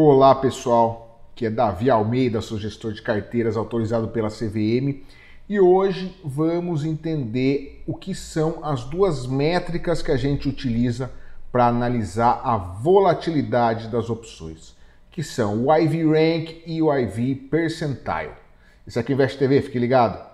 Olá pessoal, que é Davi Almeida, sou gestor de carteiras autorizado pela CVM e hoje vamos entender o que são as duas métricas que a gente utiliza para analisar a volatilidade das opções, que são o IV Rank e o IV Percentile. Isso aqui é Invest TV, fique ligado.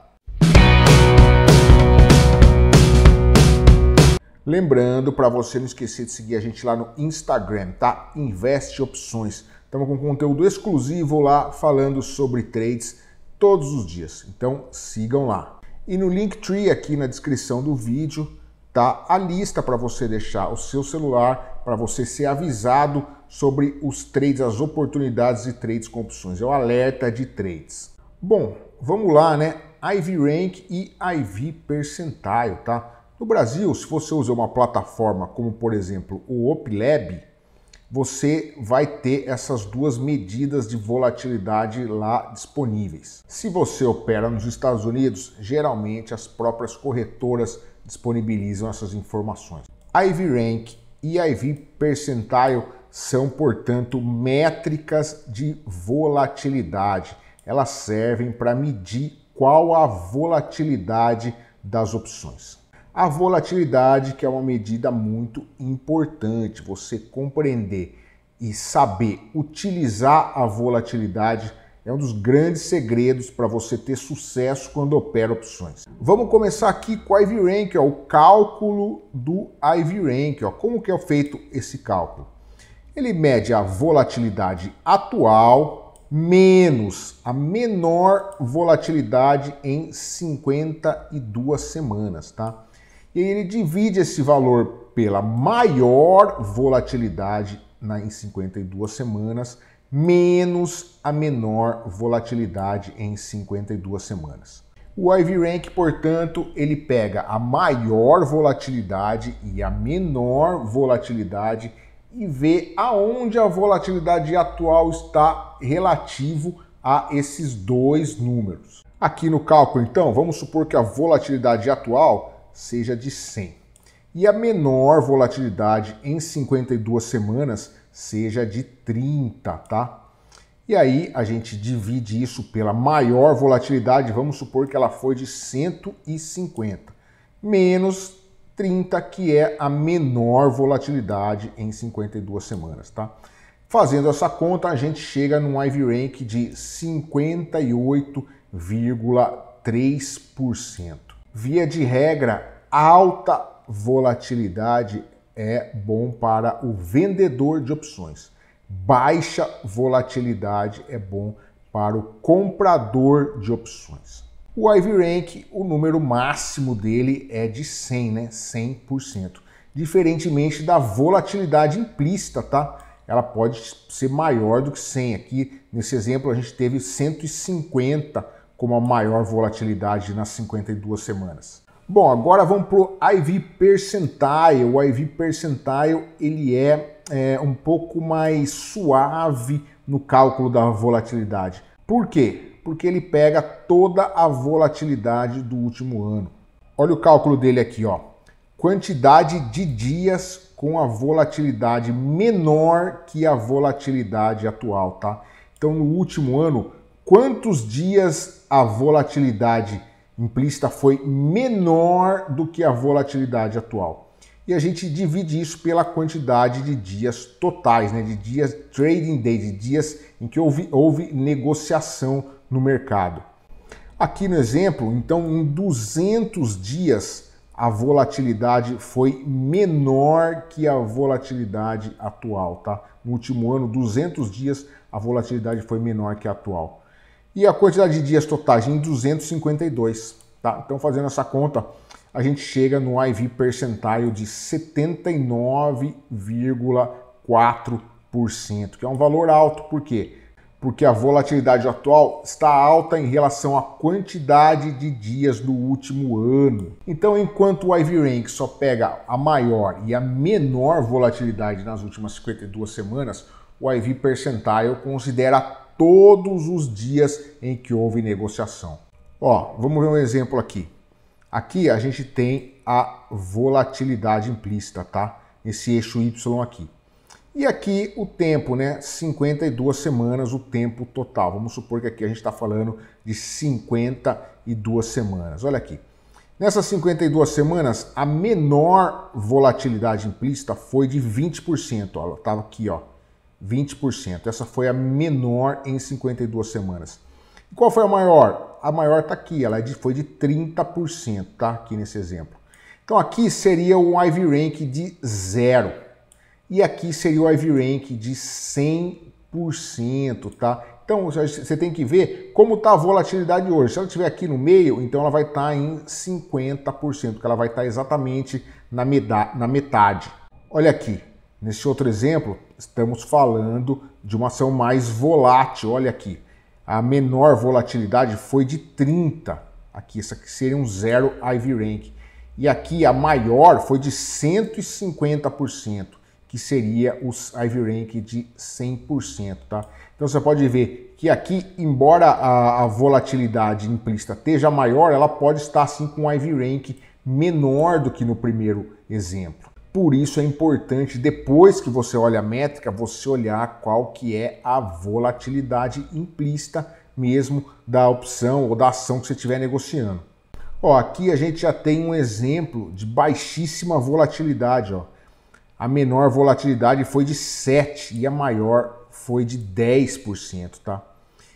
Lembrando para você não esquecer de seguir a gente lá no Instagram, tá? Investe Opções. Estamos com conteúdo exclusivo lá falando sobre trades todos os dias. Então sigam lá. E no Linktree aqui na descrição do vídeo tá a lista para você deixar o seu celular para você ser avisado sobre os trades, as oportunidades de trades com opções. É o alerta de trades. Bom, vamos lá, né? IV Rank e IV Percentile, tá? No Brasil, se você usar uma plataforma como, por exemplo, o OpLab, você vai ter essas duas medidas de volatilidade lá disponíveis. Se você opera nos Estados Unidos, geralmente as próprias corretoras disponibilizam essas informações. IV Rank e IV Percentile são, portanto, métricas de volatilidade. Elas servem para medir qual a volatilidade das opções. A volatilidade, que é uma medida muito importante, você compreender e saber utilizar a volatilidade é um dos grandes segredos para você ter sucesso quando opera opções. Vamos começar aqui com o Rank, ó, o cálculo do IVRank. É, ó. Como que é feito esse cálculo? Ele mede a volatilidade atual menos a menor volatilidade em 52 semanas, tá? E aí ele divide esse valor pela maior volatilidade na, em 52 semanas, menos a menor volatilidade em 52 semanas. O IV Rank, portanto, ele pega a maior volatilidade e a menor volatilidade e vê aonde a volatilidade atual está relativo a esses dois números. Aqui no cálculo, então, vamos supor que a volatilidade atual seja de 100 e a menor volatilidade em 52 semanas seja de 30, tá? E aí a gente divide isso pela maior volatilidade, vamos supor que ela foi de 150, menos 30, que é a menor volatilidade em 52 semanas, tá? Fazendo essa conta, a gente chega num IV rank de 58,3%. Via de regra, alta volatilidade é bom para o vendedor de opções. Baixa volatilidade é bom para o comprador de opções. O Ivy Rank, o número máximo dele é de 100, né? 100%. Diferentemente da volatilidade implícita, tá? Ela pode ser maior do que 100. Aqui nesse exemplo a gente teve 150 com uma maior volatilidade nas 52 semanas. Bom, agora vamos para o IV Percentile. O IV Percentile ele é, é um pouco mais suave no cálculo da volatilidade. Por quê? Porque ele pega toda a volatilidade do último ano. Olha o cálculo dele aqui, ó. Quantidade de dias com a volatilidade menor que a volatilidade atual, tá? Então, no último ano, quantos dias a volatilidade implícita foi menor do que a volatilidade atual. E a gente divide isso pela quantidade de dias totais, né? de dias trading day, de dias em que houve, houve negociação no mercado. Aqui no exemplo, então, em 200 dias, a volatilidade foi menor que a volatilidade atual, tá? No último ano, 200 dias, a volatilidade foi menor que a atual e a quantidade de dias totais em 252. Tá? Então, fazendo essa conta, a gente chega no IV percentile de 79,4%, que é um valor alto, por quê? Porque a volatilidade atual está alta em relação à quantidade de dias do último ano. Então, enquanto o IV Rank só pega a maior e a menor volatilidade nas últimas 52 semanas, o IV Percentile considera todos os dias em que houve negociação. Ó, vamos ver um exemplo aqui. Aqui a gente tem a volatilidade implícita, tá? Esse eixo Y aqui. E aqui o tempo, né? 52 semanas, o tempo total. Vamos supor que aqui a gente está falando de 52 semanas. Olha aqui. Nessas 52 semanas, a menor volatilidade implícita foi de 20%. Ela estava aqui, ó. 20%. Essa foi a menor em 52 semanas. E qual foi a maior? A maior está aqui, ela é foi de 30%, tá? Aqui nesse exemplo. Então aqui seria um IV rank de zero. E aqui seria o IV rank de 100%, tá? Então você tem que ver como está a volatilidade hoje. Se ela estiver aqui no meio, então ela vai estar tá em 50%, porque ela vai estar tá exatamente na, na metade. Olha aqui, nesse outro exemplo, estamos falando de uma ação mais volátil. Olha aqui, a menor volatilidade foi de 30. Aqui, essa aqui seria um zero IV rank. E aqui a maior foi de 150%, que seria o IV rank de 100%, tá? Então você pode ver que aqui, embora a, a volatilidade implícita esteja maior, ela pode estar assim com um IV rank menor do que no primeiro exemplo. Por isso é importante, depois que você olha a métrica, você olhar qual que é a volatilidade implícita mesmo da opção ou da ação que você estiver negociando. Ó, aqui a gente já tem um exemplo de baixíssima volatilidade. Ó. A menor volatilidade foi de 7% e a maior foi de 10%. Tá?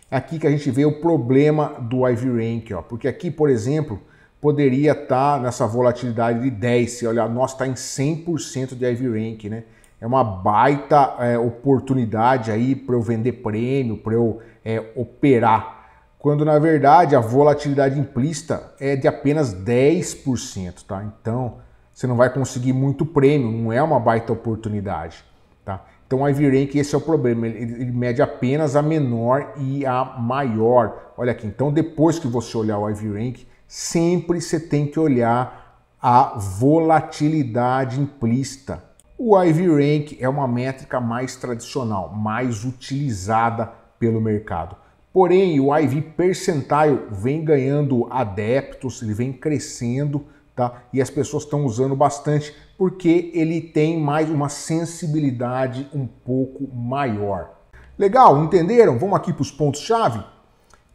É aqui que a gente vê o problema do Ivy Rank, ó, porque aqui, por exemplo, poderia estar tá nessa volatilidade de 10, se olhar, nossa, está em 100% de Ivy Rank, né? É uma baita é, oportunidade aí para eu vender prêmio, para eu é, operar. Quando na verdade a volatilidade implícita é de apenas 10%, tá? Então você não vai conseguir muito prêmio, não é uma baita oportunidade, tá? Então o Ivy Rank, esse é o problema, ele, ele mede apenas a menor e a maior. Olha aqui, então depois que você olhar o Ivy Rank, sempre você tem que olhar a volatilidade implícita. O IV Rank é uma métrica mais tradicional, mais utilizada pelo mercado. Porém, o IV Percentile vem ganhando adeptos, ele vem crescendo, tá? E as pessoas estão usando bastante porque ele tem mais uma sensibilidade um pouco maior. Legal, entenderam? Vamos aqui para os pontos-chave?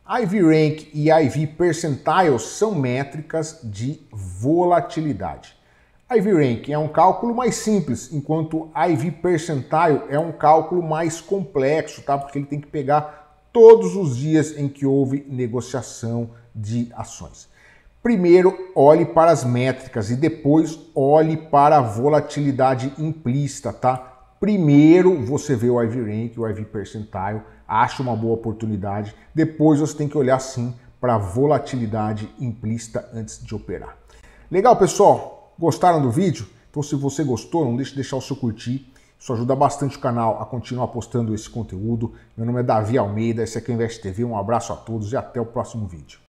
IV Rank e IV Percentile são métricas de volatilidade. IV Rank é um cálculo mais simples, enquanto IV Percentile é um cálculo mais complexo, tá? Porque ele tem que pegar todos os dias em que houve negociação de ações. Primeiro, olhe para as métricas e depois olhe para a volatilidade implícita, tá? Primeiro você vê o IV Rank, o IV Percentile, acha uma boa oportunidade. Depois você tem que olhar sim para a volatilidade implícita antes de operar. Legal, pessoal? Gostaram do vídeo? Então, se você gostou, não deixe de deixar o seu curtir. Isso ajuda bastante o canal a continuar postando esse conteúdo. Meu nome é Davi Almeida, esse aqui é o Invest TV. Um abraço a todos e até o próximo vídeo.